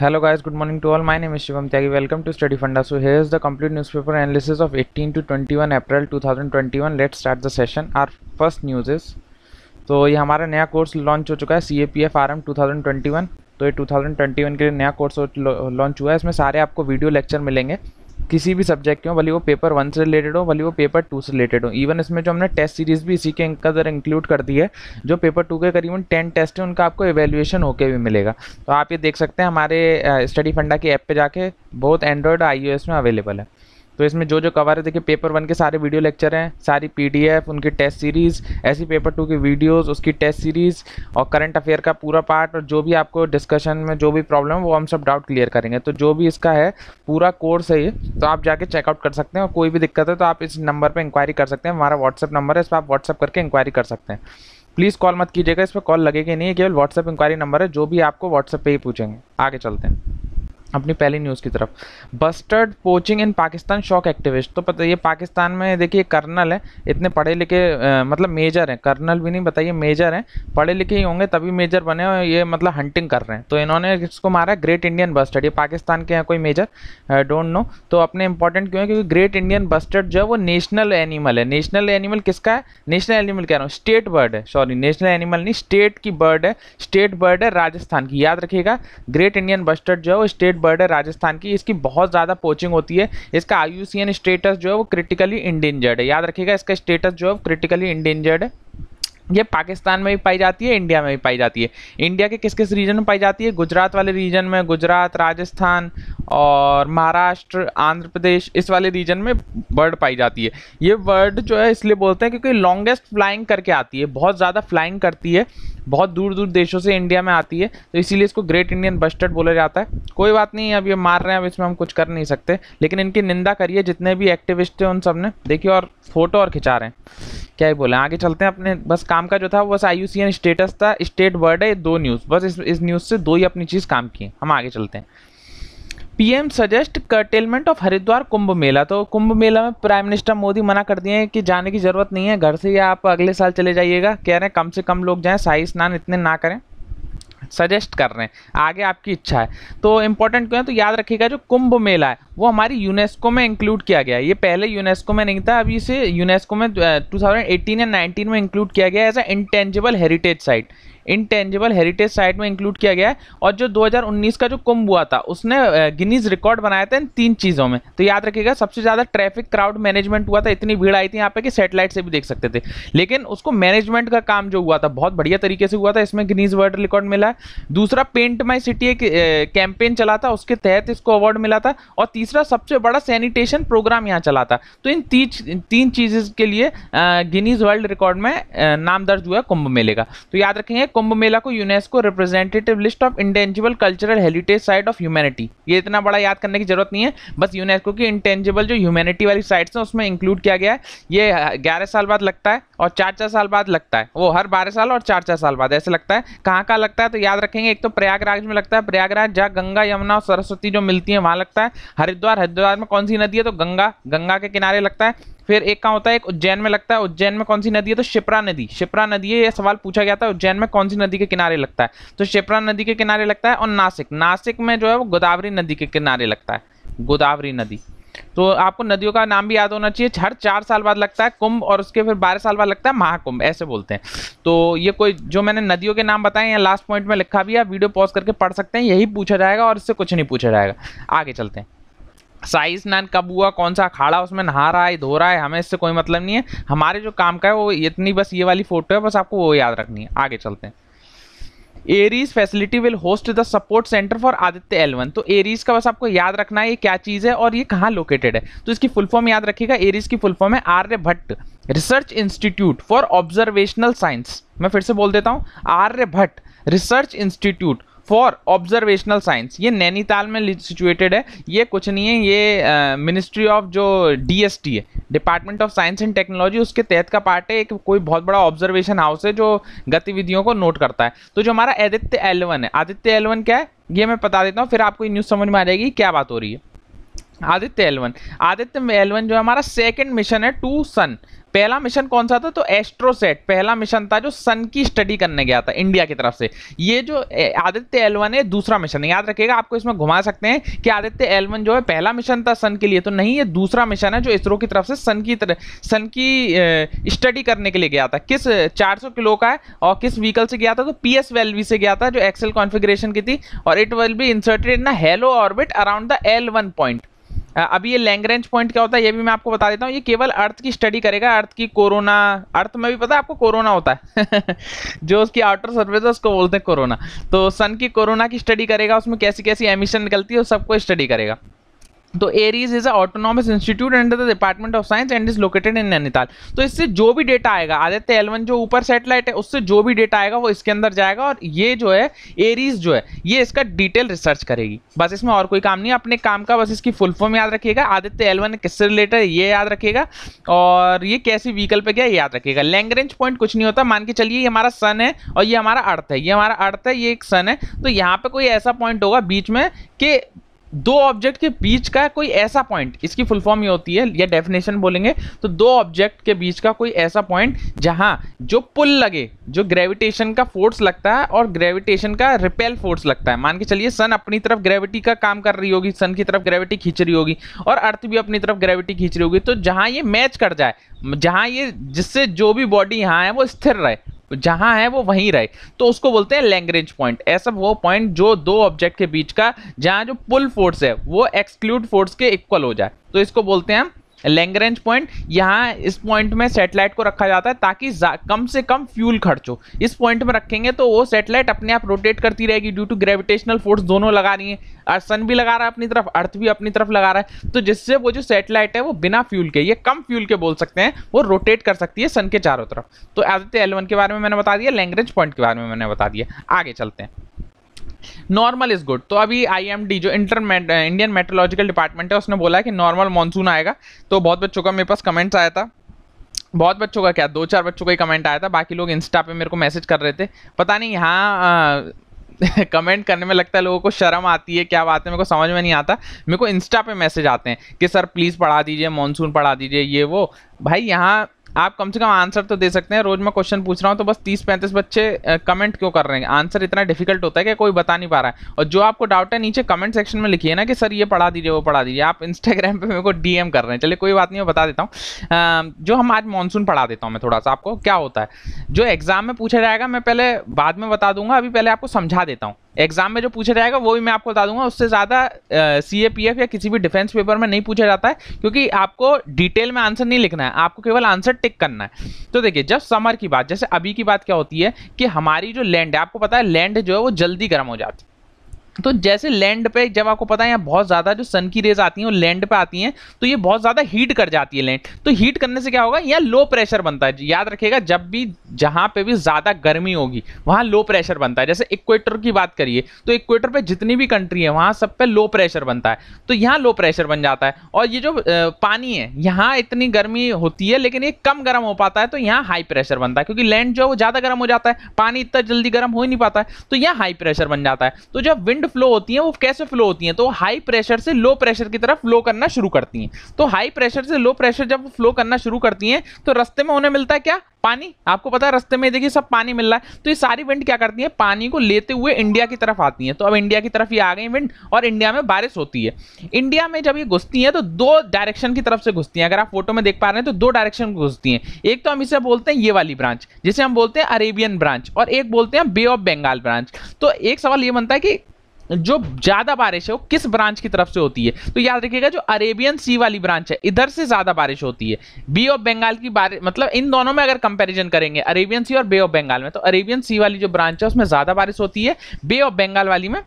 Hello guys good morning to all my name Shivam Tyagi welcome to study funda so here is the complete newspaper analysis of 18 to 21 April 2021 let's start the session our first news is तो ये हमारा नया course launch हो चुका है C A P F R M two तो ये to के लिए नया कोर्स लॉन्च हुआ है इसमें सारे आपको वीडियो लेक्चर मिलेंगे किसी भी सब्जेक्ट के हो भले वो पेपर वन से रिलेटेड हो भले वो पेपर टू से रिलेटेड हो इवन इसमें जो हमने टेस्ट सीरीज़ भी इसी के अंदर इंक्लूड कर दी है जो पेपर टू के करीबन टेन टेस्ट हैं उनका आपको एवेल्यूशन होके भी मिलेगा तो आप ये देख सकते हैं हमारे स्टडी फंडा की ऐप पर जाके बहुत एंड्रॉयड आई में अवेलेबल है तो इसमें जो जो कवर है देखिए पेपर वन के सारे वीडियो लेक्चर हैं सारी पीडीएफ उनकी टेस्ट सीरीज़ ऐसी पेपर टू की वीडियोस उसकी टेस्ट सीरीज़ और करंट अफेयर का पूरा पार्ट और जो भी आपको डिस्कशन में जो भी प्रॉब्लम है वो हम सब डाउट क्लियर करेंगे तो जो भी इसका है पूरा कोर्स है ये तो आप जाके चेकआउट कर सकते हैं और कोई भी दिक्कत है तो आप इस नंबर पर इंक्वायरी कर सकते हैं हमारा व्हाट्सअप नंबर है इस पर आप व्हाट्सअप करके इंक्वायरी कर सकते हैं प्लीज़ कॉल मत कीजिएगा इस पर कॉल लगेगी नहीं केवल व्हाट्सअप इंक्वायरी नंबर है जो भी आपको व्हाट्सअप पे ही पूछेंगे आगे चलते हैं अपनी पहली न्यूज़ की तरफ bustard poaching in Pakistan shock activist तो पता ये पाकिस्तान में देखिए कर्नल है इतने पढ़े लिखे मतलब मेजर हैं कर्नल भी नहीं बताइए मेजर हैं पढ़े लिखे ही होंगे तभी मेजर बने और ये मतलब हंटिंग कर रहे हैं तो इन्होंने इसको मारा ग्रेट इंडियन बस्टर्ड ये पाकिस्तान के हैं कोई मेजर डोंट नो तो अपने इंपॉर्टेंट क्यों है क्योंकि ग्रेट इंडियन बस्टर्ड जो है वो नेशनल एनिमल है नेशनल एनिमल किसका है नेशनल एनिमल कह रहा हूँ स्टेट बर्ड है सॉरी नेशनल एनिमल नहीं स्टेट की बर्ड है स्टेट बर्ड है राजस्थान की याद रखिएगा ग्रेट इंडियन बस्टर्ड जो है वो स्टेट ब्रीडेड बर्ड है राजस्थान की इसकी बहुत ज़्यादा पोचिंग होती है इसका आई स्टेटस जो है वो क्रिटिकली इंडेंजर्ड है याद रखिएगा इसका स्टेटस जो है क्रिटिकली इंडेंजर्ड है ये पाकिस्तान में भी पाई जाती है इंडिया में भी पाई जाती है इंडिया के किस किस रीजन में पाई जाती है गुजरात वाले रीजन में गुजरात राजस्थान और महाराष्ट्र आंध्र प्रदेश इस वाले रीजन में बर्ड पाई जाती है ये बर्ड जो है इसलिए बोलते हैं क्योंकि लॉन्गेस्ट फ्लाइंग करके आती है बहुत ज़्यादा फ्लाइंग करती है बहुत दूर दूर देशों से इंडिया में आती है तो इसीलिए इसको ग्रेट इंडियन बस्टर्ड बोला जाता है कोई बात नहीं अब ये मार रहे हैं अब इसमें हम कुछ कर नहीं सकते लेकिन इनकी निंदा करिए जितने भी एक्टिविस्ट हैं उन सब ने देखिए और फोटो और खिंचा रहे हैं क्या ही बोले आगे चलते हैं अपने बस काम का जो था वो बस आई स्टेटस था स्टेट वर्ड है दो न्यूज़ बस इस इस न्यूज़ से दो ही अपनी चीज़ काम की हम आगे चलते हैं PM suggest curtailment of Haridwar Kumbh Mela तो कुंभ मेला में प्राइम मिनिस्टर मोदी मना कर दिए हैं कि जाने की ज़रूरत नहीं है घर से ही आप अगले साल चले जाइएगा कह रहे हैं कम से कम लोग जाएँ शाही स्नान इतने ना करें सजेस्ट कर रहे हैं आगे आपकी इच्छा है तो इम्पोर्टेंट क्यों है तो याद रखिएगा जो कुंभ मेला है वो हमारी यूनेस्को में इंक्लूड किया गया ये पहले यूनेस्को में नहीं था अभी इसे यूनेस्को में 2018 या 19 में इंक्लूड किया गया as a intangible heritage site intangible heritage site में इंक्लूड किया गया है और जो 2019 का जो कुंभ हुआ था उसने गिनीज रिकॉर्ड बनाया था इन तीन चीज़ों में तो याद रखिएगा सबसे ज़्यादा ट्रैफिक क्राउड मैनेजमेंट हुआ था इतनी भीड़ आई थी यहाँ पे कि सेटेलाइट से भी देख सकते थे लेकिन उसको मैनेजमेंट का काम जो हुआ था बहुत बढ़िया तरीके से हुआ था इसमें गिनीज वर्ल्ड रिकॉर्ड मिला है दूसरा पेंट माई सिटी एक कैंपेन चला था उसके तहत इसको अवार्ड मिला था और तीसरा तीसरा सबसे बड़ा सैनिटेशन प्रोग्राम यहाँ चला था तो इन तीन तीन चीज़ के लिए गिनीज वर्ल्ड रिकॉर्ड में नाम दर्ज हुआ कुंभ मेले का तो याद रखेंगे कुंभ मेला को UNESCO representative list of intangible cultural heritage site of humanity ये इतना बड़ा याद करने की जरूरत नहीं है बस यूनेस्को की इंटेंजिबल जो ह्यूमैनिटी वाली साइट्स हैं उसमें इंक्लूड किया गया है ये ग्यारह साल बाद लगता है और चार चार साल बाद लगता है वो हर बारह साल और चार चार साल बाद ऐसे लगता है कहाँ कहाँ लगता है तो याद रखेंगे एक तो प्रयागराज में लगता है प्रयागराज जहाँ गंगा यमुना और सरस्वती जो मिलती है वहाँ लगता है हर हरिद्वार हरिद्वार में कौन सी नदी है तो गंगा गंगा के किनारे लगता है फिर एक का होता है एक उज्जैन में लगता है उज्जैन में कौन सी नदी है तो शिप्रा नदी शिप्रा नदी है यह सवाल पूछा गया था उज्जैन में कौन सी नदी के किनारे लगता है तो शिप्रा नदी के किनारे लगता है और नासिक नासिक में जो है वो गोदावरी नदी के किनारे लगता है गोदावरी नदी तो आपको नदियों का नाम भी याद होना चाहिए हर चार साल बाद लगता है कुंभ और उसके फिर बारह साल बाद लगता है महाकुंभ ऐसे बोलते हैं तो ये कोई जो मैंने नदियों के नाम बताए या लास्ट पॉइंट में लिखा भी है वीडियो पॉज करके पढ़ सकते हैं यही पूछा जाएगा और इससे कुछ नहीं पूछा जाएगा आगे चलते हैं साइज नान कब हुआ कौन सा अखाड़ा उसमें नहा रहा है धो रहा है हमें इससे कोई मतलब नहीं है हमारे जो काम का है वो इतनी बस ये वाली फोटो है बस आपको वो याद रखनी है आगे चलते हैं ARIES facility will host the support centre for Aditya L one तो एरीज का बस आपको याद रखना है ये क्या चीज़ है और ये कहाँ लोकेटेड है तो इसकी फुल फॉर्म याद रखिएगा एरीज की फुल फॉर्म है Aryabhatta research institute for observational science मैं फिर से बोल देता हूँ Aryabhatta research institute for observational science ये नैनीताल में सिचुएटेड है ये कुछ नहीं है ये मिनिस्ट्री ऑफ जो डीएसटी है department of science and technology उसके तहत का पार्ट है एक कोई बहुत बड़ा ऑब्जर्वेशन हाउस है जो गतिविधियों को नोट करता है तो जो हमारा आदित्य एलवन है आदित्य एलवन क्या है ये मैं बता देता हूँ फिर आपको ये न्यूज़ समझ में आ जाएगी क्या बात हो रही है आदित्य एलवन आदित्य एलवन जो हमारा सेकंड मिशन है टू सन पहला मिशन कौन सा था तो एस्ट्रोसेट पहला मिशन था जो सन की स्टडी करने गया था इंडिया की तरफ से ये जो आदित्य एलवन है दूसरा मिशन है याद रखिएगा आपको इसमें घुमा सकते हैं कि आदित्य एलवन जो है पहला मिशन था सन के लिए तो नहीं ये दूसरा मिशन है जो इसरो की तरफ से सन की तरफ सन की स्टडी करने के लिए गया था किस चार किलो का है और किस व्हीकल से गया था तो पी एस से गया था जो एक्सेल कॉन्फिग्रेशन की थी और it will be inserted in halo orbit around the L one point अभी ये लैंग्रेंज पॉइंट क्या होता है ये भी मैं आपको बता देता हूँ ये केवल अर्थ की स्टडी करेगा अर्थ की कोरोना अर्थ में भी पता है आपको कोरोना होता है जो उसकी आउटर सर्विस है उसको बोलते हैं कोरोना तो सन की कोरोना की स्टडी करेगा उसमें कैसी कैसी एमिशन निकलती है वो सबको स्टडी करेगा तो ARIES is a autonomous institute and the department of science and is located in Nainital तो इससे जो भी डेटा आएगा आदित्य एलवन जो ऊपर सेटेलाइट है उससे जो भी डेटा आएगा वो इसके अंदर जाएगा और ये जो है एरीज जो है ये इसका डिटेल रिसर्च करेगी बस इसमें और कोई काम नहीं अपने काम का बस इसकी फुल फॉर्म याद रखिएगा आदित्य एलवन किससे रिलेटेड ये याद रखिएगा और ये कैसी व्हीकल पर गया याद रखिएगा लैंग्वेज पॉइंट कुछ नहीं होता मान के चलिए ये हमारा सन है और ये हमारा अर्थ है ये हमारा अर्थ है ये एक सन है तो यहाँ पर कोई ऐसा पॉइंट होगा बीच में कि दो ऑब्जेक्ट के बीच का कोई ऐसा पॉइंट इसकी फुल फॉर्म ये होती है या डेफिनेशन बोलेंगे तो दो ऑब्जेक्ट के बीच का कोई ऐसा पॉइंट जहां जो पुल लगे जो ग्रेविटेशन का फोर्स लगता है और ग्रेविटेशन का रिपेल फोर्स लगता है मान के चलिए सन अपनी तरफ ग्रेविटी का काम कर रही होगी सन की तरफ ग्रेविटी खींच रही होगी और अर्थ भी अपनी तरफ ग्रेविटी खींच रही होगी तो जहां ये मैच कर जाए जहां ये जिससे जो भी बॉडी यहाँ है वो स्थिर रहे जहां है वो वहीं रहे तो उसको बोलते हैं लैंग्रेज पॉइंट ऐसा वो पॉइंट जो दो ऑब्जेक्ट के बीच का जहां जो पुल फोर्स है वो एक्सक्लूड फोर्स के इक्वल हो जाए तो इसको बोलते हैं हम लैंग्रेंज पॉइंट यहाँ इस पॉइंट में सेटेलाइट को रखा जाता है ताकि कम से कम फ्यूल खर्च हो इस पॉइंट में रखेंगे तो वो सेटेलाइट अपने आप रोटेट करती रहेगी ड्यू टू ग्रेविटेशनल फोर्स दोनों लगा रही है सन भी लगा रहा है अपनी तरफ अर्थ भी अपनी तरफ लगा रहा है तो जिससे वो जो सेटेलाइट है वो बिना फ्यूल के ये कम फ्यूल के बोल सकते हैं वो रोटेट कर सकती है सन के चारों तरफ तो आदित्य एल के बारे में मैंने बता दिया लैंग्रेज पॉइंट के बारे में मैंने बता दिया आगे चलते हैं नॉर्मल इज गुड तो अभी आईएमडी जो इंटर इंडियन मेट्रोलॉजिकल डिपार्टमेंट है उसने बोला है कि नॉर्मल मानसून आएगा तो बहुत बच्चों का मेरे पास कमेंट्स आया था बहुत बच्चों का क्या दो चार बच्चों का ही कमेंट आया था बाकी लोग इंस्टा पे मेरे को मैसेज कर रहे थे पता नहीं यहाँ कमेंट uh, करने में लगता है लोगों को शर्म आती है क्या बात है मेरे को समझ में नहीं आता मेरे को इंस्टा पे मैसेज आते हैं कि सर प्लीज़ पढ़ा दीजिए मानसून पढ़ा दीजिए ये वो भाई यहाँ आप कम से कम आंसर तो दे सकते हैं रोज मैं क्वेश्चन पूछ रहा हूँ तो बस तीस पैंतीस बच्चे कमेंट क्यों कर रहे हैं आंसर इतना डिफिकल्ट होता है कि कोई बता नहीं पा रहा है और जो आपको डाउट है नीचे कमेंट सेक्शन में लिखिए ना कि सर ये पढ़ा दीजिए वो पढ़ा दीजिए आप इंस्टाग्राम पे मेरे को डीएम कर रहे हैं चलिए कोई बात नहीं मैं बता देता हूँ जो हम आज मानसून पढ़ा देता हूँ मैं थोड़ा सा आपको क्या होता है जो एग्जाम में पूछा जाएगा मैं पहले बाद में बता दूंगा अभी पहले आपको समझा देता हूँ एग्जाम में जो पूछा जाएगा वो भी मैं आपको बता दूंगा उससे ज़्यादा सी ए पी एफ या किसी भी डिफेंस पेपर में नहीं पूछा जाता है क्योंकि आपको डिटेल में आंसर नहीं लिखना है आपको केवल आंसर टिक करना है तो देखिए जब समर की बात जैसे अभी की बात क्या होती है कि हमारी जो लैंड है आपको पता है लैंड जो है वो जल्दी गर्म हो जाती है तो जैसे लैंड पे जब आपको पता है यहाँ बहुत ज़्यादा जो सन की रेज आती हैं वो लैंड पे आती हैं तो ये बहुत ज़्यादा हीट कर जाती है लैंड तो हीट करने से क्या होगा यहाँ लो प्रेशर बनता है याद रखिएगा जब भी जहाँ पे भी ज़्यादा गर्मी होगी वहाँ लो प्रेशर बनता है जैसे इक्वेटर की बात करिए तो इक्वेटर पर जितनी भी कंट्री है वहाँ सब पे लो प्रेशर बनता है तो यहाँ लो प्रेशर बन जाता है और ये जो पानी है यहाँ इतनी गर्मी होती है लेकिन ये कम गर्म हो पाता है तो यहाँ हाई प्रेशर बनता है क्योंकि लैंड जो है वो ज़्यादा गर्म हो जाता है पानी इतना जल्दी गर्म हो ही नहीं पाता है तो यहाँ हाई प्रेशर बन जाता है तो जब विंड फ्लो होती हैं वो कैसे फ्लो होती हैं तो हाई प्रेशर से लो प्रेशर की तरफ फ्लो करना शुरू करती हैं तो हाई प्रेशर से लो प्रेशर जब फ्लो करना शुरू करती हैं तो रस्ते में उन्हें मिलता है क्या पानी आपको पता है रस्ते में देखिए सब पानी मिल रहा है तो ये सारी विंड क्या करती है पानी को लेते हुए इंडिया की तरफ आती है तो अब इंडिया की तरफ ये आ गई विंड और इंडिया में बारिश होती है इंडिया में जब ये घुसती है तो दो डायरेक्शन की तरफ से घुसती है अगर आप फोटो में देख पा रहे हैं तो दो डायरेक्शन घुसती है एक तो हम इसे बोलते हैं ये वाली ब्रांच जिसे हम बोलते हैं अरेबियन ब्रांच और एक बोलते हैं बे ऑफ बंगाल ब्रांच तो एक सवाल ये बनता है कि जो ज़्यादा बारिश है वो किस ब्रांच की तरफ से होती है तो याद रखिएगा जो अरेबियन सी वाली ब्रांच है इधर से ज़्यादा बारिश होती है बे ऑफ बंगाल की बारिश मतलब इन दोनों में अगर कंपेरिजन करेंगे अरेबियन सी और बे ऑफ बंगाल में तो अरेबियन सी वाली जो ब्रांच है उसमें ज़्यादा बारिश होती है बे ऑफ बंगाल वाली में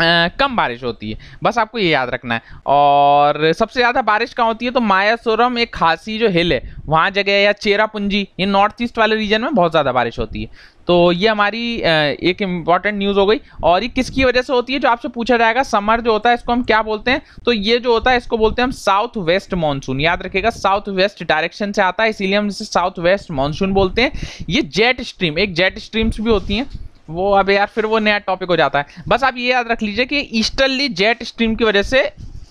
आ, कम बारिश होती है बस आपको ये याद रखना है और सबसे ज़्यादा बारिश कहाँ होती है तो मायासोरम एक खासी जो हिल है वहाँ जगह या चेरापूंजी ये नॉर्थ ईस्ट वाले रीजन में बहुत ज़्यादा बारिश होती है तो ये हमारी एक इम्पॉर्टेंट न्यूज़ हो गई और ये किसकी वजह से होती है जो आपसे पूछा जाएगा समर जो होता है इसको हम क्या बोलते हैं तो ये जो होता है इसको बोलते हैं हम साउथ वेस्ट मानसून याद रखेगा साउथ वेस्ट डायरेक्शन से आता है इसीलिए हम इसे साउथ वेस्ट मानसून बोलते हैं ये जेट स्ट्रीम एक जेट स्ट्रीम्स भी होती हैं वो अब यार फिर वो नया टॉपिक हो जाता है बस आप ये याद रख लीजिए कि ईस्टर्ली जेट स्ट्रीम की वजह से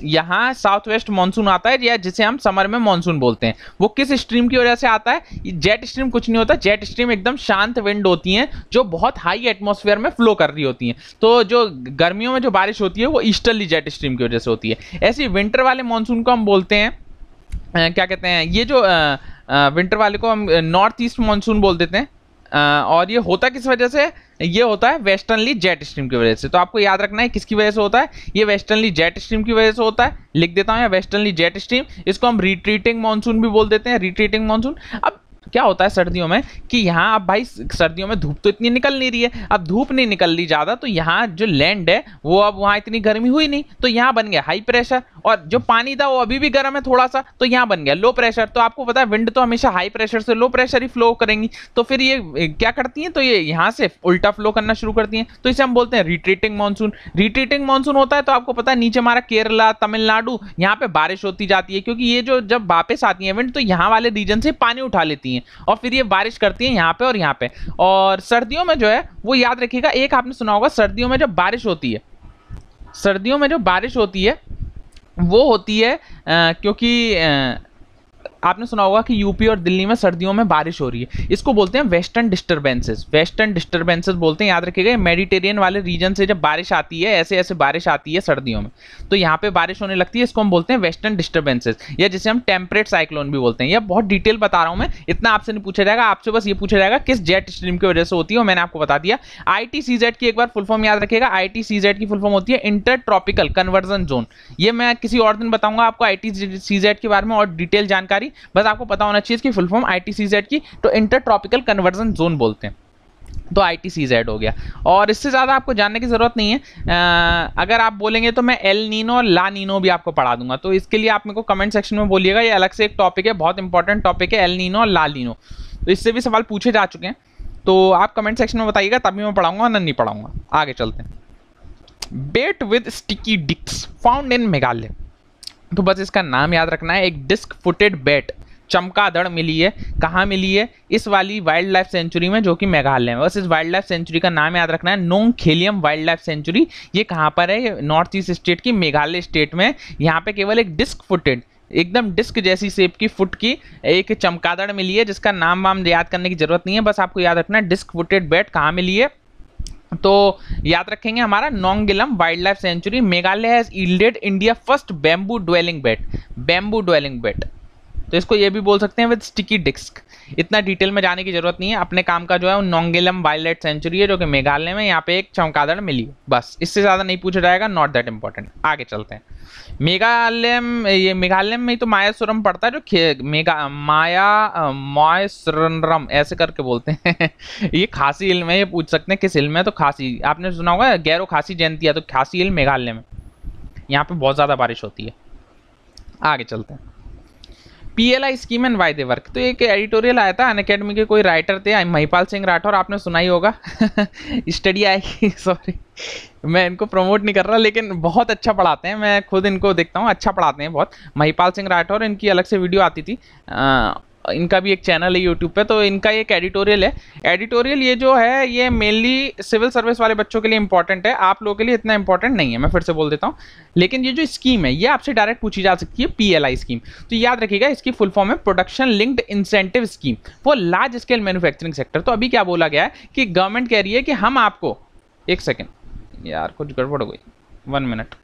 यहाँ साउथ वेस्ट मानसून आता है या जिसे हम समर में मानसून बोलते हैं वो किस स्ट्रीम की वजह से आता है जेट स्ट्रीम कुछ नहीं होता जेट स्ट्रीम एकदम शांत विंड होती हैं जो बहुत हाई एटमोसफेयर में फ्लो कर रही होती हैं तो जो गर्मियों में जो बारिश होती है वो ईस्टर्ली जेट स्ट्रीम की वजह से होती है ऐसी विंटर वाले मानसून को हम बोलते हैं क्या कहते हैं ये जो आ, आ, विंटर वाले को हम नॉर्थ ईस्ट मानसून बोल देते हैं और ये होता किस वजह से ये होता है वेस्टर्नली जेट स्ट्रीम की वजह से तो आपको याद रखना है किसकी वजह से होता है ये वेस्टर्नली जेट स्ट्रीम की वजह से होता है लिख देता हूँ वेस्टर्नली जेट स्ट्रीम इसको हम रिट्रीटिंग मानसून भी बोल देते हैं रिट्रीटिंग मानसून अब क्या होता है सर्दियों में कि यहाँ अब भाई सर्दियों में धूप तो इतनी निकल नहीं रही है अब धूप नहीं निकल रही ज़्यादा तो यहाँ जो लैंड है वो अब वहाँ इतनी गर्मी हुई नहीं तो यहाँ बन गया हाई प्रेशर और जो पानी था वो अभी भी गर्म है थोड़ा सा तो यहाँ बन गया लो प्रेशर तो आपको पता है विंड तो हमेशा हाई प्रेशर से लो प्रेशर ही फ्लो करेंगी तो फिर ये क्या करती हैं तो ये यहाँ से उल्टा फ्लो करना शुरू करती हैं तो इसे हम बोलते हैं रिट्रीटिंग मानसून रिट्रीटिंग मानसून होता है तो आपको पता है नीचे हमारा केरला तमिलनाडु यहाँ पे बारिश होती जाती है क्योंकि ये जो जब वापस आती है विंड तो यहाँ वाले रीजन से पानी उठा लेती हैं और फिर ये बारिश करती है यहाँ पे और यहाँ पे और सर्दियों में जो है वो याद रखिएगा एक आपने सुना होगा सर्दियों में जब बारिश होती है सर्दियों में जो बारिश होती है वो होती है आ, क्योंकि आ, आपने सुना होगा कि यूपी और दिल्ली में सर्दियों में बारिश हो रही है इसको बोलते हैं वेस्टर्न डिस्टर्बेंसेस वेस्टर्न डिस्टर्बेंसेस बोलते हैं याद रखिएगा मेडिटेरियन वाले रीजन से जब बारिश आती है ऐसे ऐसे बारिश आती है सर्दियों में तो यहाँ पे बारिश होने लगती है इसको हम बोलते हैं वेस्टर्न डिस्टर्बेंसेज या जिसे हम टेम्परेट साइक्लोन भी बोलते हैं यह बहुत डिटेल बता रहा हूँ मैं इतना आपसे नहीं पूछा जाएगा आपसे बस ये पूछा जाएगा किस जेट स्ट्रीम की वजह से होती है मैंने आपको बता दिया आई की एक बार फुल फॉर्म याद रखेगा आई की फुल फॉर्म होती है इंटर ट्रॉपिकल कन्वर्जन जोन ये मैं किसी और दिन बताऊंगा आपको आई के बारे में और डिटेल जानकारी सारी बस आपको पता होना चाहिए इसकी फुल फॉर्म आई की तो इंटर ट्रॉपिकल कन्वर्जन जोन बोलते हैं तो आई टी सी जेड हो गया और इससे ज़्यादा आपको जानने की ज़रूरत नहीं है आ, अगर आप बोलेंगे तो मैं एल नीनो और ला नीनो भी आपको पढ़ा दूंगा तो इसके लिए आप मेरे को कमेंट सेक्शन में बोलिएगा ये अलग से एक टॉपिक है बहुत इंपॉर्टेंट टॉपिक है एल नीनो और ला नीनो तो इससे भी सवाल पूछे जा चुके हैं तो आप कमेंट सेक्शन में बताइएगा तभी मैं पढ़ाऊंगा वरना नहीं पढ़ाऊंगा आगे चलते हैं bat with sticky discs found in Meghalaya तो बस इसका नाम याद रखना है एक डिस्क फुटेड बैट चमकादड़ मिली है कहाँ मिली है इस वाली वाइल्ड लाइफ सेंचुरी में जो कि मेघालय में बस इस वाइल्ड लाइफ सेंचुरी का नाम याद रखना है Nongkhyllem wildlife sanctuary ये कहाँ पर है नॉर्थ ईस्ट स्टेट की मेघालय स्टेट में यहाँ पे केवल एक डिस्क फुटेड एकदम डिस्क जैसी शेप की फुट की एक चमकादड़ मिली है जिसका नाम वाम याद करने की जरूरत नहीं है बस आपको याद रखना है डिस्क फुटेड बैट कहाँ मिली है तो याद रखेंगे हमारा Nongkhyllem wildlife sanctuary Meghalaya has yielded India first bamboo dwelling bat bamboo dwelling bat तो इसको ये भी बोल सकते हैं विद स्टिकी डिस्क इतना डिटेल में जाने की जरूरत नहीं है अपने काम का जो है नोंगेलम लाइफ सेंचुरी है जो कि मेघालय में यहाँ पे एक चौंकादड़ मिली बस इससे ज़्यादा नहीं पूछा जाएगा नॉट दैट इंपॉर्टेंट आगे चलते हैं मेघालय ये मेघालय में ही तो मायासुरम पड़ता है जो मेघा माया मायसरम ऐसे करके बोलते हैं ये खासी इल्म है ये पूछ सकते हैं किस इल्म में तो खासी आपने सुना होगा गैरो खासी जयंती है तो खासी इल्म मेघालय में यहाँ पे बहुत ज़्यादा बारिश होती है आगे चलते हैं PLI scheme and why they work तो एक एडिटोरियल आया था अन अकेडमी के कोई राइटर थे महिपाल सिंह राठौर आपने सुना ही होगा स्टडी आएगी सॉरी मैं इनको प्रमोट नहीं कर रहा लेकिन बहुत अच्छा पढ़ाते हैं मैं खुद इनको देखता हूँ अच्छा पढ़ाते हैं बहुत महिपाल सिंह राठौर इनकी अलग से वीडियो आती थी आ, इनका भी एक चैनल है यूट्यूब पे तो इनका एक एडिटोरियल है एडिटोरियल ये जो है ये मेनली सिविल सर्विस वाले बच्चों के लिए इंपॉर्टेंट है आप लोगों के लिए इतना इंपॉर्टेंट नहीं है मैं फिर से बोल देता हूँ लेकिन ये जो स्कीम है ये आपसे डायरेक्ट पूछी जा सकती है पी स्कीम तो याद रखिएगा इसकी फुल फॉर्म है production linked incentive scheme for large scale manufacturing sector तो अभी क्या बोला गया है कि गवर्नमेंट कह रही है कि हम आपको एक सेकेंड यार कुछ गड़बड़ हो गई वन मिनट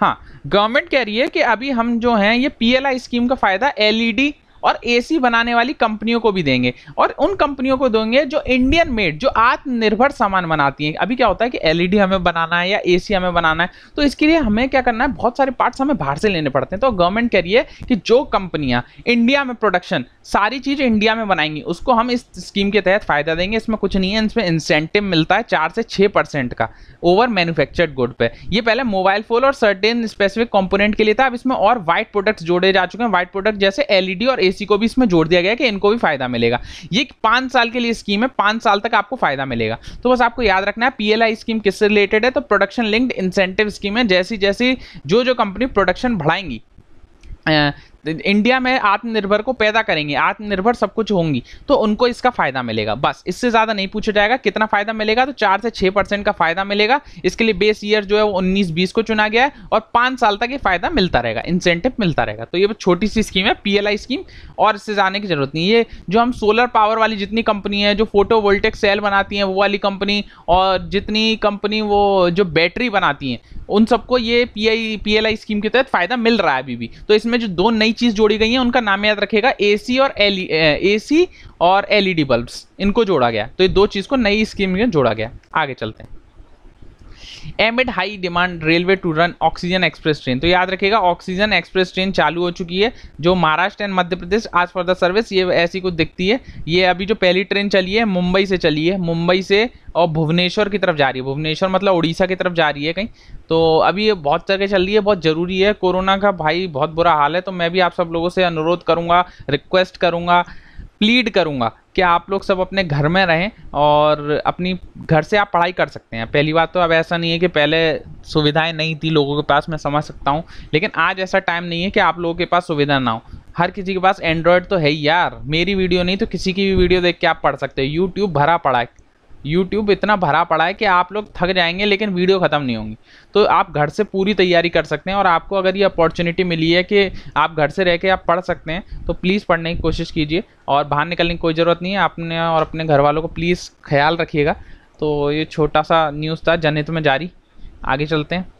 हाँ गवर्नमेंट कह रही है कि अभी हम जो हैं ये पीएलआई स्कीम का फायदा एलईडी और एसी बनाने वाली कंपनियों को भी देंगे और उन कंपनियों को देंगे जो इंडियन मेड जो आत्मनिर्भर सामान बनाती हैं अभी क्या होता है कि एलईडी e हमें बनाना है या एसी हमें बनाना है तो इसके लिए हमें क्या करना है बहुत सारे पार्ट्स हमें बाहर से लेने पड़ते हैं तो गवर्नमेंट कह रही है कि जो कंपनियां इंडिया में प्रोडक्शन सारी चीज़ इंडिया में बनाएंगी उसको हम इस स्कीम के तहत फ़ायदा देंगे इसमें कुछ नहीं है इसमें इंसेंटिव मिलता है चार से छः परसेंट का ओवर मैन्युफैक्चर्ड गुड पे ये पहले मोबाइल फोन और सर्टेन स्पेसिफिक कंपोनेंट के लिए था अब इसमें और वाइट प्रोडक्ट्स जोड़े जा चुके हैं वाइट प्रोडक्ट जैसे एलईडी e और ए एलआईसी को भी इसमें जोड़ दिया गया कि इनको भी फायदा मिलेगा ये पांच साल के लिए स्कीम है पांच साल तक आपको फायदा मिलेगा तो बस आपको याद रखना है पीएलआई स्कीम किससे रिलेटेड है तो प्रोडक्शन लिंक्ड इंसेंटिव स्कीम है जैसी जैसी जो जो कंपनी प्रोडक्शन बढ़ाएंगी इंडिया में आत्मनिर्भर को पैदा करेंगे आत्मनिर्भर सब कुछ होंगी तो उनको इसका फायदा मिलेगा बस इससे ज़्यादा नहीं पूछा जाएगा कितना फायदा मिलेगा तो चार से छः परसेंट का फायदा मिलेगा इसके लिए बेस ईयर जो है वो उन्नीस बीस को चुना गया है और पाँच साल तक ये फायदा मिलता रहेगा इंसेंटिव मिलता रहेगा तो ये छोटी सी स्कीम है पी स्कीम और इससे जाने की जरूरत नहीं ये जो हम सोलर पावर वाली जितनी कंपनी है जो फोटो वोल्टेक सेल बनाती हैं वो वाली कंपनी और जितनी कंपनी वो जो बैटरी बनाती हैं उन सबको ये पी आई स्कीम के तहत फायदा मिल रहा है अभी भी तो इसमें जो दो नई चीज जोड़ी गई है उनका नाम याद रखेगा एसी और एल e, एसी और एलईडी बल्ब e इनको जोड़ा गया तो ये दो चीज को नई स्कीम में जोड़ा गया आगे चलते हैं amid high demand railway to run oxygen express train तो याद रखेगा ऑक्सीजन एक्सप्रेस ट्रेन चालू हो चुकी है जो महाराष्ट्र एंड मध्य प्रदेश आज फॉर द सर्विस ये ऐसी कुछ दिखती है ये अभी जो पहली ट्रेन चली है मुंबई से चली है मुंबई से और भुवनेश्वर की तरफ जा रही है भुवनेश्वर मतलब उड़ीसा की तरफ जा रही है कहीं तो अभी ये बहुत जगह चल रही है बहुत ज़रूरी है कोरोना का भाई बहुत बुरा हाल है तो मैं भी आप सब लोगों से अनुरोध करूँगा रिक्वेस्ट करूँगा प्लीड करूँगा कि आप लोग सब अपने घर में रहें और अपनी घर से आप पढ़ाई कर सकते हैं पहली बात तो अब ऐसा नहीं है कि पहले सुविधाएं नहीं थी लोगों के पास मैं समझ सकता हूँ लेकिन आज ऐसा टाइम नहीं है कि आप लोगों के पास सुविधा ना हो हर किसी के पास एंड्रॉयड तो है ही यार मेरी वीडियो नहीं तो किसी की भी वीडियो देख के आप पढ़ सकते हो यूट्यूब भरा पड़ा है यूट्यूब इतना भरा पड़ा है कि आप लोग थक जाएंगे लेकिन वीडियो ख़त्म नहीं होंगी तो आप घर से पूरी तैयारी कर सकते हैं और आपको अगर ये अपॉर्चुनिटी मिली है कि आप घर से रह के आप पढ़ सकते हैं तो प्लीज़ पढ़ने की कोशिश कीजिए और बाहर निकलने की कोई ज़रूरत नहीं है आपने और अपने घर वालों को प्लीज़ ख्याल रखिएगा तो ये छोटा सा न्यूज़ था जनहित में जारी आगे चलते हैं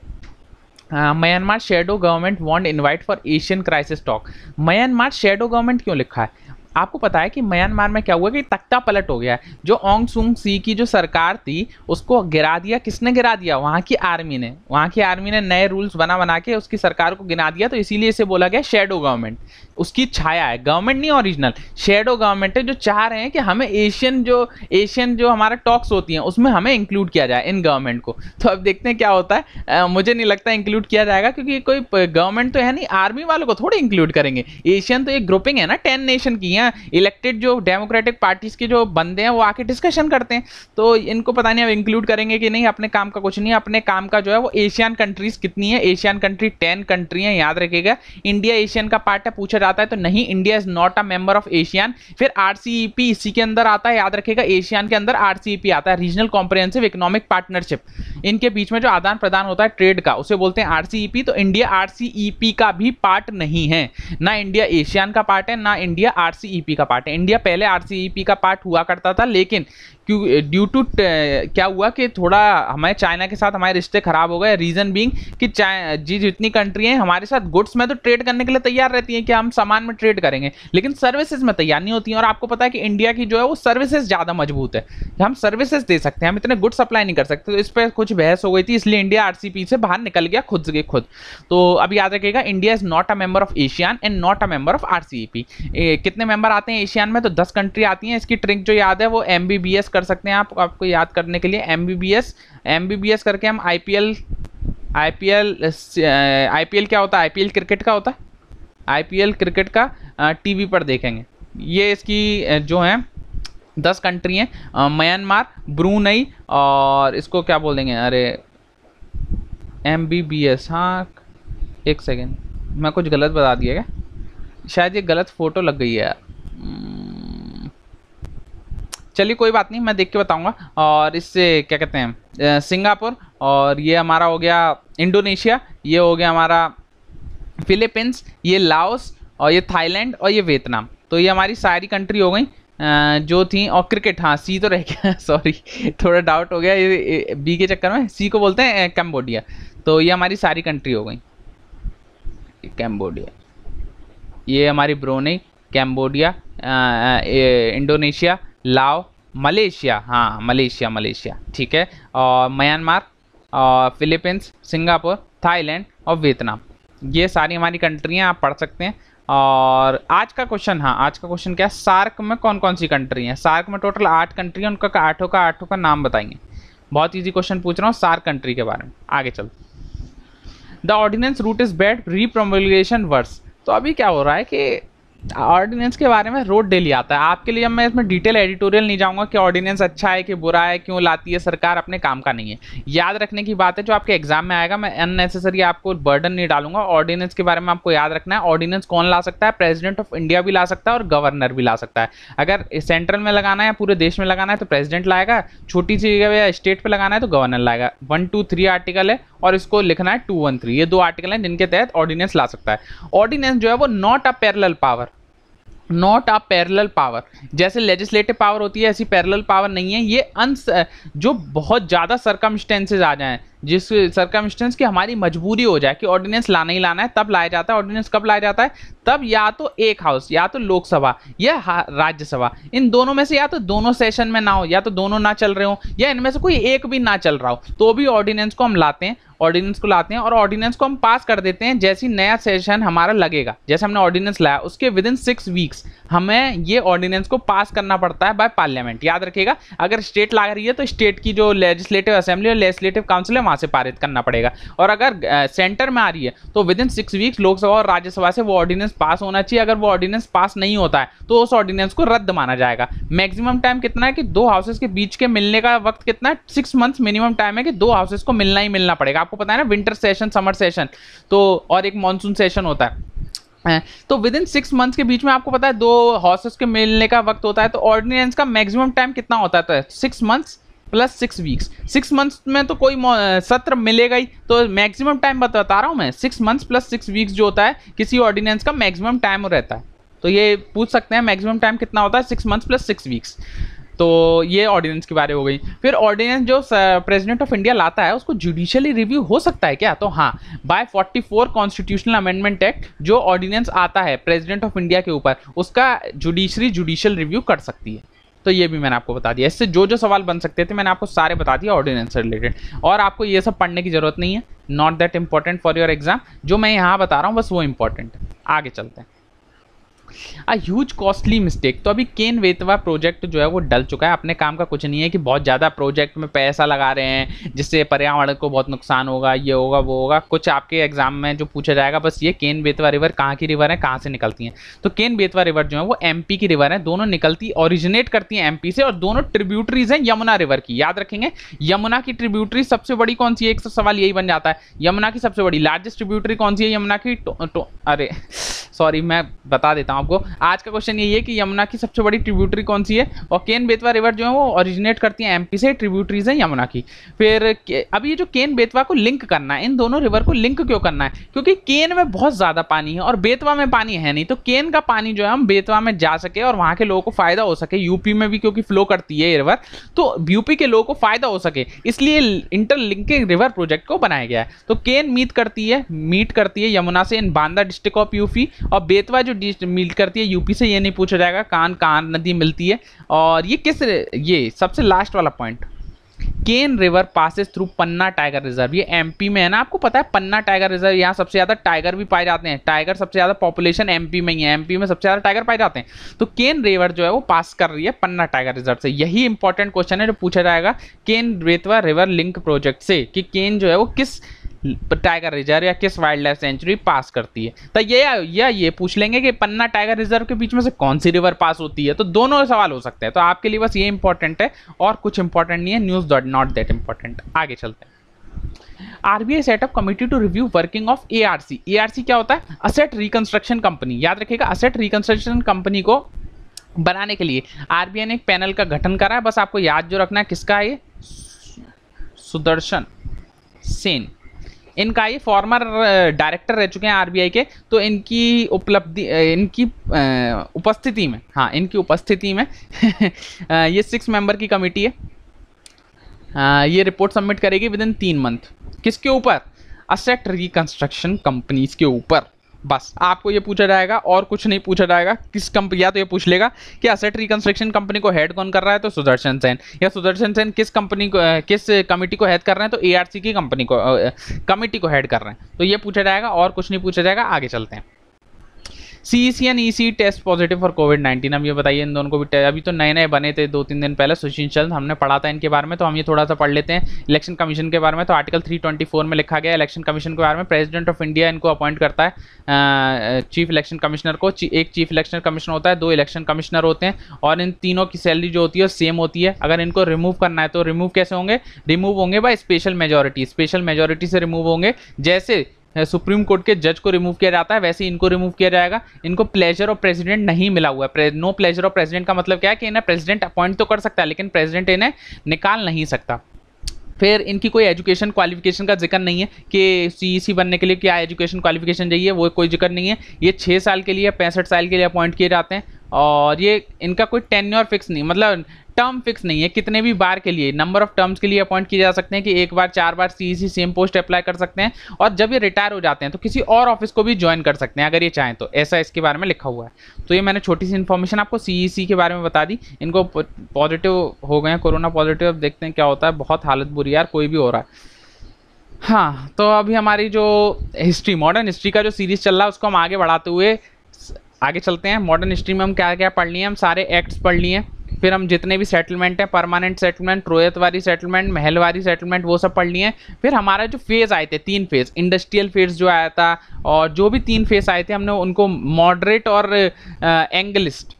Myanmar shadow government want invite for ASEAN crisis talk Myanmar shadow government क्यों लिखा है आपको पता है कि म्यांमार में क्या हुआ कि तख्ता पलट हो गया है जो ओंग सुंग सी की जो सरकार थी उसको गिरा दिया किसने गिरा दिया वहाँ की आर्मी ने वहाँ की आर्मी ने नए रूल्स बना बना के उसकी सरकार को गिरा दिया तो इसीलिए इसे बोला गया शेडो गवर्नमेंट उसकी छाया है गवर्नमेंट नहीं ओरिजिनल शेडो गवर्नमेंट है जो चाह रहे हैं कि हमें एशियन जो एशियन जो हमारा टॉक्स होती हैं उसमें हमें इंक्लूड किया जाए इन गवर्नमेंट को तो अब देखते हैं क्या होता है आ, मुझे नहीं लगता इंक्लूड किया जाएगा क्योंकि कोई गवर्नमेंट तो है नहीं आर्मी वालों को थोड़े इंक्लूड करेंगे एशियन तो एक ग्रुपिंग है ना टेन नेशन की है हैं इलेक्टेड जो डेमोक्रेटिक पार्टीज के जो बंदे हैं वो आके डिस्कशन करते हैं तो इनको पता नहीं अब इंक्लूड करेंगे कि नहीं अपने काम का कुछ नहीं अपने काम का जो है वो एशियन कंट्रीज कितनी है एशियन कंट्री टेन कंट्री है याद रखेगा इंडिया एशियन का पार्ट है पूछा जाता है तो नहीं India is not a member of ASEAN फिर आर e इसी के अंदर आता है याद रखेगा एशियन के अंदर आर e आता है रीजनल कॉम्प्रिहेंसिव इकोनॉमिक पार्टनरशिप इनके बीच में जो आदान प्रदान होता है ट्रेड का उसे बोलते हैं आर e तो इंडिया आर का भी पार्ट नहीं है ना इंडिया एशियन का पार्ट है ना इंडिया आर आरसीईपी e का पार्ट है इंडिया पहले आरसीईपी e का पार्ट हुआ करता था लेकिन क्यों ड्यू टू क्या हुआ कि थोड़ा हमारे चाइना के साथ हमारे रिश्ते खराब हो गए रीज़न बींग कि जी जितनी कंट्री हैं हमारे साथ गुड्स में तो ट्रेड करने के लिए तैयार रहती हैं कि हम सामान में ट्रेड करेंगे लेकिन सर्विसेज में तैयार नहीं होती हैं और आपको पता है कि इंडिया की जो है वो सर्विसेज ज़्यादा मजबूत है हम सर्विसेज दे सकते हैं हम इतने गुड्स सप्लाई नहीं कर सकते तो इस पर कुछ बहस हो गई थी इसलिए इंडिया आर से बाहर निकल गया खुद के खुद तो अब याद रखिएगा India is not a member of ASEAN and not a member of R कितने मेंबर आते हैं एशियान में तो दस कंट्री आती हैं इसकी ट्रिक जो याद है वो एम बी बी एस कर सकते हैं आप आपको याद करने के लिए M B B S M B B S करके हम I P L I P L I P L क्या होता है आई पी एल क्रिकेट का होता है आई पी एल क्रिकेट का टी वी पर देखेंगे ये इसकी जो है दस कंट्री हैं म्यांमार ब्रूनई और इसको क्या बोल देंगे अरे एम बी बी एस हाँ एक सेकेंड मैं कुछ गलत बता दिया क्या शायद ये गलत फ़ोटो लग गई है यार चलिए कोई बात नहीं मैं देख के बताऊँगा और इससे क्या कहते हैं सिंगापुर और ये हमारा हो गया इंडोनेशिया ये हो गया हमारा फिलीपींस ये लाओस और ये थाईलैंड और ये वियतनाम तो ये हमारी सारी कंट्री हो गई जो थी और क्रिकेट हाँ सी तो रह गया सॉरी थोड़ा डाउट हो गया ये बी के चक्कर में सी को बोलते हैं कैम्बोडिया तो ये हमारी सारी कंट्री हो गई कैम्बोडिया ये हमारी Brunei Cambodia Indonesia Lao Malaysia हाँ मलेशिया मलेशिया ठीक है और म्यांमार और फिलीपींस सिंगापुर थाईलैंड और वियतनाम ये सारी हमारी कंट्रियाँ आप पढ़ सकते हैं और आज का क्वेश्चन हाँ आज का क्वेश्चन क्या है सार्क में कौन कौन सी कंट्री हैं सार्क में टोटल आठ कंट्री हैं उनका आठों का आठों का नाम बताएंगे बहुत इजी क्वेश्चन पूछ रहा हूँ सार्क कंट्री के बारे में आगे चल the ordinance route is bad repromulgation worse तो अभी क्या हो रहा है कि ऑर्डिनेंस के बारे में रोड डेली आता है आपके लिए मैं इसमें डिटेल एडिटोरियल नहीं जाऊंगा कि ऑर्डिनेंस अच्छा है कि बुरा है क्यों लाती है सरकार अपने काम का नहीं है याद रखने की बात है जो आपके एग्जाम में आएगा मैं अननेसेसरी आपको बर्डन नहीं डालूंगा ऑर्डिनेंस के बारे में आपको याद रखना है ऑर्डिनेंस कौन ला सकता है प्रेजिडेंट ऑफ इंडिया भी ला सकता है और गवर्नर भी ला सकता है अगर सेंट्रल में लगाना है पूरे देश में लगाना है तो प्रेजिडेंट लाएगा छोटी सी जगह या स्टेट पर लगाना है तो गवर्नर लाएगा वन टू थ्री आर्टिकल है और इसको लिखना है टू वन थ्री ये दो आर्टिकल हैं जिनके तहत ऑर्डिनेंस ला सकता है ऑर्डिनेंस जो है वो not a parallel power not a parallel power जैसे लेजिस्लेटिव पावर होती है ऐसी पैरल पावर नहीं है ये अन जो बहुत ज़्यादा सरकमस्टेंसेज आ जाए जिस सरकमस्टेंस की हमारी मजबूरी हो जाए कि ऑर्डिनेंस लाना ही लाना है तब लाया जाता है ऑर्डिनेंस कब लाया जाता है तब या तो एक हाउस या तो लोकसभा या राज्यसभा इन दोनों में से या तो दोनों सेशन में ना हो या तो दोनों ना चल रहे हो या इनमें से कोई एक भी ना चल रहा हो तो भी ऑर्डिनेंस को हम लाते हैं ऑर्डिनेंस को लाते हैं और ऑर्डिनेंस को हम पास कर देते हैं जैसे नया सेशन हमारा लगेगा जैसे हमने ऑर्डिनेंस लाया उसके विद इन सिक्स वीक्स हमें ये ऑर्डिनेंस को पास करना पड़ता है बाय पार्लियामेंट याद रखिएगा अगर स्टेट ला रही है तो स्टेट की जो लेजिस्लेटिव असेंबली और लेजिस्लेटिव काउंसिल है वहाँ से पारित करना पड़ेगा और अगर सेंटर में आ रही है तो within six weeks Lok Sabha और राज्यसभा से वो ऑर्डिनेंस पास होना चाहिए अगर वो ऑर्डिनेंस पास नहीं होता है तो उस ऑर्डिनेंस को रद्द माना जाएगा मैक्सिमम टाइम कितना है कि दो हाउसेज के बीच के मिलने का वक्त कितना है सिक्स मंथ्स मिनिमम टाइम है कि दो हाउसेज को मिलना ही मिलना पड़ेगा आपको पता है ना विंटर सेशन समर सेशन तो और एक मानसून सेशन होता है तो विद इन सिक्स मंथ्स के बीच में आपको पता है दो हाउसेस के मिलने का वक्त होता है तो ऑर्डिनेंस का मैक्सिमम टाइम कितना होता है सिक्स तो months plus six weeks six months में तो कोई सत्र मिलेगा ही तो मैक्सिमम टाइम बता रहा हूँ मैं six months plus six weeks जो होता है किसी ऑर्डिनेंस का मैक्सिमम टाइम रहता है तो ये पूछ सकते हैं मैक्सिमम टाइम कितना होता है six months plus six weeks तो ये ऑर्डिनेंस के बारे हो गई फिर ऑर्डिनेंस जो प्रेसिडेंट ऑफ इंडिया लाता है उसको जुडिशियली रिव्यू हो सकता है क्या तो हाँ बाय 44 कॉन्स्टिट्यूशनल अमेंडमेंट एक्ट जो ऑर्डिनेंस आता है प्रेसिडेंट ऑफ इंडिया के ऊपर उसका जुडिशरी जुडिशियल रिव्यू कर सकती है तो ये भी मैंने आपको बता दिया इससे जो जो सवाल बन सकते थे मैंने आपको सारे बता दिया ऑर्डिनेंस से रिलेटेड और आपको ये सब पढ़ने की ज़रूरत नहीं है not that important for your exam जो मैं यहाँ बता रहा हूँ बस वो इंपॉर्टेंट है आगे चलते हैं अ ह्यूज कॉस्टली मिस्टेक तो अभी केन वेतवा प्रोजेक्ट जो है वो डल चुका है अपने काम का कुछ नहीं है कि बहुत ज़्यादा प्रोजेक्ट में पैसा लगा रहे हैं जिससे पर्यावरण को बहुत नुकसान होगा ये होगा वो होगा कुछ आपके एग्जाम में जो पूछा जाएगा बस ये केन बेतवा रिवर कहाँ की रिवर है कहाँ से निकलती हैं तो केन बेतवा रिवर जो है वो एम की रिवर है दोनों निकलती ओरिजिनेट करती हैं एम से और दोनों ट्रिब्यूटरीज हैं यमुना रिवर की याद रखेंगे यमुना की ट्रिब्यूटरी सबसे बड़ी कौन सी है एक तो सवाल यही बन जाता है यमुना की सबसे बड़ी लार्जेस्ट ट्रिब्यूटरी कौन सी है यमुना की अरे सॉरी मैं बता देता हूँ आपको आज का क्वेश्चन यही है कि यमुना की सबसे बड़ी ट्रिब्यूटरी कौन सी है और केन बेतवा रिवर जो है वो ओरिजिनेट करती है एमपी से ट्रिब्यूटरीज है यमुना की फिर अब ये जो केन बेतवा को लिंक करना है इन दोनों रिवर को लिंक क्यों करना है क्योंकि केन में बहुत ज़्यादा पानी है और बेतवा में पानी है नहीं तो केन का पानी जो है हम बेतवा में जा सके और वहाँ के लोगों को फ़ायदा हो सके यूपी में भी क्योंकि फ्लो करती है ये रिवर तो यूपी के लोगों को फ़ायदा हो सके इसलिए इंटरलिंकिंग रिवर प्रोजेक्ट को बनाया गया है तो केन मीट करती है मीट करती है यमुना से in Banda district of UP और बेतवा जो रिपीट करती है यूपी से ये नहीं पूछा जाएगा कान कान नदी मिलती है और ये किस ये सबसे लास्ट वाला point Ken river passes through Panna tiger reserve ये एमपी में है ना आपको पता है पन्ना टाइगर रिजर्व यहाँ सबसे ज़्यादा टाइगर भी पाए जाते हैं टाइगर सबसे ज़्यादा पॉपुलेशन एमपी में ही है एमपी में सबसे ज़्यादा टाइगर पाए जाते हैं तो केन रिवर जो है वो पास कर रही है पन्ना टाइगर रिजर्व से यही इंपॉर्टेंट क्वेश्चन है जो पूछा जाएगा Ken Betwa river link project से कि केन जो है वो किस टाइगर रिजर्व या किस वाइल्ड लाइफ सेंचुरी पास करती है तो ये या ये पूछ लेंगे कि पन्ना टाइगर रिजर्व के बीच में से कौन सी रिवर पास होती है तो दोनों सवाल हो सकते हैं तो आपके लिए बस ये इंपॉर्टेंट है और कुछ इंपॉर्टेंट नहीं है news dot not that important आगे चलते हैं RBI set up committee to review working of ARC ARC क्या होता है असेट रिकंस्ट्रक्शन कंपनी याद रखिएगा असेट रिकंस्ट्रक्शन कंपनी को बनाने के लिए आरबीआई ने एक पैनल का गठन करा है बस आपको याद जो रखना है किसका है सुदर्शन सेन इनका ये फॉर्मर डायरेक्टर रह चुके हैं आरबीआई के तो इनकी उपलब्धि इनकी उपस्थिति में हाँ इनकी उपस्थिति में ये सिक्स मेंबर की कमेटी है ये रिपोर्ट सबमिट करेगी विद इन तीन मंथ किसके ऊपर असेट रिकंस्ट्रक्शन कंपनीज के ऊपर बस आपको ये पूछा जाएगा और कुछ नहीं पूछा जाएगा किस कंपनी या तो ये पूछ लेगा कि असेट रिकंस्ट्रक्शन कंपनी को हेड कौन कर रहा है तो सुदर्शन सेन या सुदर्शन सेन किस कंपनी को किस कमेटी को हेड कर रहे हैं तो ए की कंपनी को कमेटी को हेड कर रहे हैं तो ये पूछा जाएगा और कुछ नहीं पूछा जाएगा आगे चलते हैं C C and E C test positive for covid nineteen हम ये बताइए इन दोनों को भी अभी तो नए नए बने थे दो तीन दिन पहले सुशील चंद हमने पढ़ा था इनके बारे में तो हम ये थोड़ा सा पढ़ लेते हैं इलेक्शन कमीशन के बारे में तो आर्टिकल 324 में लिखा गया इलेक्शन कमीशन के बारे में प्रेसिडेंट ऑफ इंडिया इनको अपॉइंट करता है चीफ इलेक्शन कमिश्नर को एक चीफ इलेक्शन कमिश्नर होता है दो इलेक्शन कमिश्नर होते हैं और इन तीनों की सैलरी जो होती है सेम होती है अगर इनको रिमूव करना है तो रिमूव कैसे होंगे रिमूव होंगे by special majority special majority से रिमूव होंगे जैसे सुप्रीम कोर्ट के जज को रिमूव किया जाता है वैसे ही इनको रिमूव किया जाएगा इनको प्लेजर ऑफ प्रेसिडेंट नहीं मिला हुआ है नो प्लेजर ऑफ प्रेसिडेंट का मतलब क्या है कि इन्हें प्रेसिडेंट अपॉइंट तो कर सकता है लेकिन प्रेसिडेंट इन्हें निकाल नहीं सकता फिर इनकी कोई एजुकेशन क्वालिफिकेशन का जिक्र नहीं है कि सीईसी e बनने के लिए क्या एजुकेशन क्वालिफिकेशन चाहिए वो कोई जिक्र नहीं है ये छः साल के लिए पैंसठ साल के लिए अपॉइंट किए जाते हैं और ये इनका कोई टेन्योर फिक्स नहीं मतलब टर्म फिक्स नहीं है कितने भी बार के लिए नंबर ऑफ टर्म्स के लिए अपॉइंट किए जा सकते हैं कि एक बार चार बार C C same post apply कर सकते हैं और जब ये रिटायर हो जाते हैं तो किसी और ऑफिस को भी ज्वाइन कर सकते हैं अगर ये चाहें तो ऐसा इसके बारे में लिखा हुआ है तो ये मैंने छोटी सी इन्फॉर्मेशन आपको सी सी e के बारे में बता दी इनको पॉजिटिव हो गए हैं कोरोना पॉजिटिव अब देखते हैं क्या होता है बहुत हालत बुरी यार कोई भी हो रहा है हाँ तो अभी हमारी जो हिस्ट्री मॉडर्न हिस्ट्री का जो सीरीज़ चल रहा है उसको हम आगे बढ़ाते हुए आगे चलते हैं मॉडर्न हिस्ट्री में हम क्या क्या पढ़ लिए हम सारे एक्ट्स पढ़ लिए फिर हम जितने भी सेटलमेंट हैं permanent settlement ryotwari settlement mahalwari settlement वो सब पढ़ लिए फिर हमारा जो फेज़ आए थे तीन फेज़ इंडस्ट्रियल फेज़ जो आया था और जो भी तीन फेज़ आए थे हमने उनको मॉडरेट और एंगलिस्ट uh,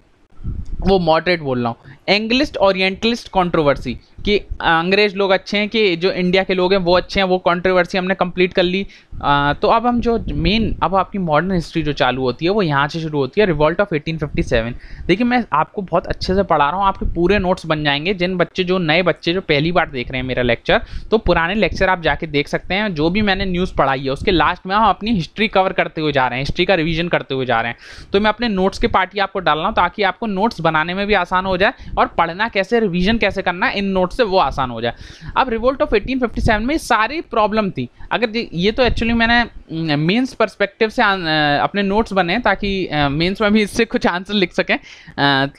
वो मॉडरेट बोल रहा हूँ एंग्लिस्ट ओरिएंटलिस्ट कंट्रोवर्सी कि अंग्रेज लोग अच्छे हैं कि जो इंडिया के लोग हैं वो अच्छे हैं वो कंट्रोवर्सी हमने कंप्लीट कर ली आ, तो अब हम जो मेन अब आपकी मॉडर्न हिस्ट्री जो चालू होती है वो यहाँ से शुरू होती है रिवॉल्ट ऑफ 1857 देखिए मैं आपको बहुत अच्छे से पढ़ा रहा हूँ आपके पूरे नोट्स बन जाएंगे जिन बच्चे जो नए बच्चे जो पहली बार देख रहे हैं मेरा लेक्चर तो पुराने लेक्चर आप जाके देख सकते हैं जो भी मैंने न्यूज़ पढ़ाई है उसके लास्ट में हम अपनी हिस्ट्री कवर करते हुए जा रहे हैं हिस्ट्री का रिविजन करते हुए जा रहे हैं तो मैं अपने नोट्स के पार्टी आपको डाल रहा हूँ ताकि आपको नोट्स बना बनाने में भी आसान हो जाए और पढ़ना कैसे रिविजन कैसे करना इन नोट से वो आसान हो जाए अब रिवोल्ट ऑफ 1857 में सारी प्रॉब्लम थी अगर ये तो एक्चुअली मैंने मेंस परस्पेक्टिव से अपने नोट्स बने ताकि मेंस में भी इससे कुछ आंसर लिख सकें